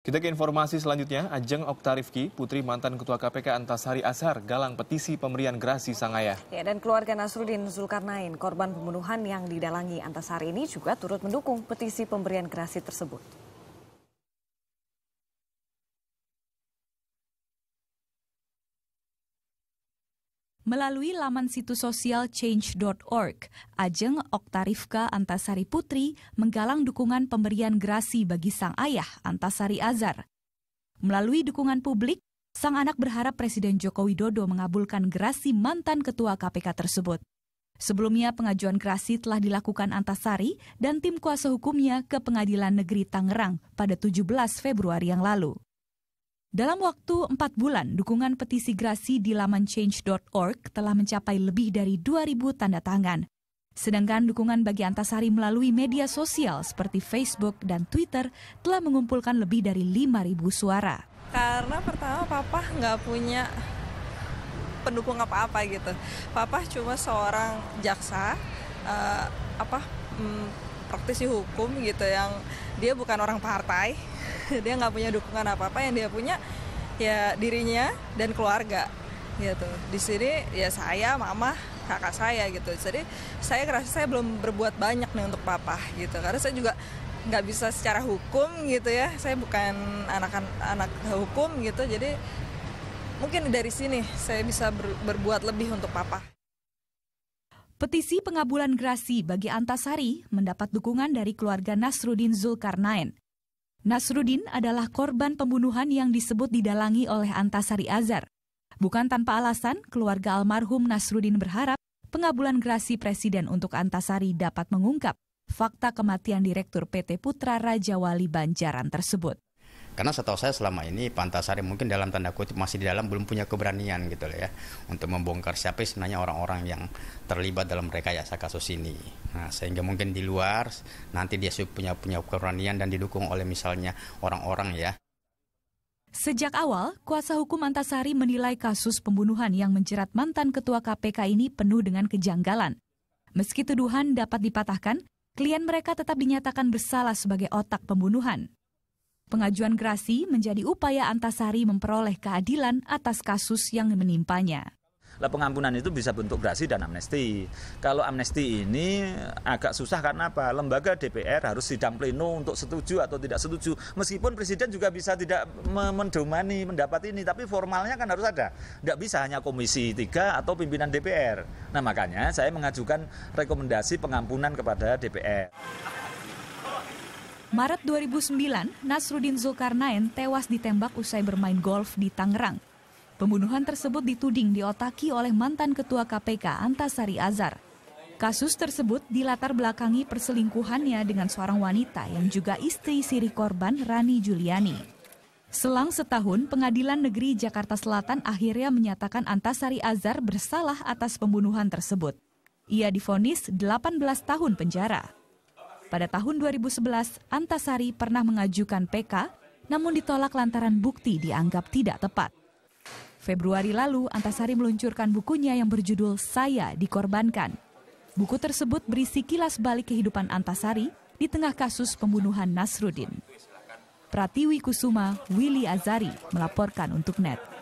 Kita ke informasi selanjutnya, Ajeng Oktarifki, putri mantan Ketua KPK Antasari Ashar, galang petisi pemberian gerasi sang ayah. Ya, dan keluarga Nasruddin Zulkarnain, korban pembunuhan yang didalangi Antasari ini juga turut mendukung petisi pemberian gerasi tersebut. Melalui laman situs sosial change.org, Ajeng Oktarifka Antasari Putri menggalang dukungan pemberian grasi bagi sang ayah Antasari Azhar. Melalui dukungan publik, sang anak berharap Presiden Joko Widodo mengabulkan grasi mantan ketua KPK tersebut. Sebelumnya pengajuan grasi telah dilakukan Antasari dan tim kuasa hukumnya ke Pengadilan Negeri Tangerang pada 17 Februari yang lalu. Dalam waktu 4 bulan, dukungan petisi Grasi di laman change.org telah mencapai lebih dari 2.000 tanda tangan. Sedangkan dukungan bagi Antasari melalui media sosial seperti Facebook dan Twitter telah mengumpulkan lebih dari 5.000 suara. Karena pertama papa nggak punya pendukung apa-apa gitu. Papa cuma seorang jaksa, uh, apa hmm, praktisi hukum gitu yang dia bukan orang partai dia nggak punya dukungan apa apa yang dia punya ya dirinya dan keluarga gitu di sini ya saya mama kakak saya gitu jadi saya ngerasa saya belum berbuat banyak nih untuk papa gitu karena saya juga nggak bisa secara hukum gitu ya saya bukan anak anak hukum gitu jadi mungkin dari sini saya bisa ber, berbuat lebih untuk papa Petisi pengabulan grasi bagi Antasari mendapat dukungan dari keluarga Nasruddin Zulkarnain. Nasrudin adalah korban pembunuhan yang disebut didalangi oleh Antasari Azhar. Bukan tanpa alasan, keluarga almarhum Nasrudin berharap pengabulan gerasi presiden untuk Antasari dapat mengungkap fakta kematian Direktur PT Putra Raja Wali Banjaran tersebut. Karena setahu saya selama ini Pantasari mungkin dalam tanda kutip masih di dalam belum punya keberanian gitu loh ya untuk membongkar siapa sebenarnya orang-orang yang terlibat dalam rekayasa kasus ini. Nah, sehingga mungkin di luar nanti dia punya punya keberanian dan didukung oleh misalnya orang-orang ya. Sejak awal, kuasa hukum Antasari menilai kasus pembunuhan yang menjerat mantan ketua KPK ini penuh dengan kejanggalan. Meski tuduhan dapat dipatahkan, klien mereka tetap dinyatakan bersalah sebagai otak pembunuhan. Pengajuan gerasi menjadi upaya Antasari memperoleh keadilan atas kasus yang menimpanya. Lah pengampunan itu bisa bentuk gerasi dan amnesti. Kalau amnesti ini agak susah karena apa? Lembaga DPR harus sidang pleno untuk setuju atau tidak setuju. Meskipun presiden juga bisa tidak mendomani mendapat ini, tapi formalnya kan harus ada. Tidak bisa hanya komisi 3 atau pimpinan DPR. Nah, makanya saya mengajukan rekomendasi pengampunan kepada DPR. Maret 2009, Nasruddin Zulkarnain tewas ditembak usai bermain golf di Tangerang. Pembunuhan tersebut dituding diotaki oleh mantan Ketua KPK Antasari Azhar. Kasus tersebut dilatar belakangi perselingkuhannya dengan seorang wanita yang juga istri siri korban Rani Juliani. Selang setahun, Pengadilan Negeri Jakarta Selatan akhirnya menyatakan Antasari Azhar bersalah atas pembunuhan tersebut. Ia difonis 18 tahun penjara. Pada tahun 2011, Antasari pernah mengajukan PK, namun ditolak lantaran bukti dianggap tidak tepat. Februari lalu, Antasari meluncurkan bukunya yang berjudul Saya Dikorbankan. Buku tersebut berisi kilas balik kehidupan Antasari di tengah kasus pembunuhan Nasruddin. Pratiwi Kusuma, Willy Azari melaporkan untuk NET.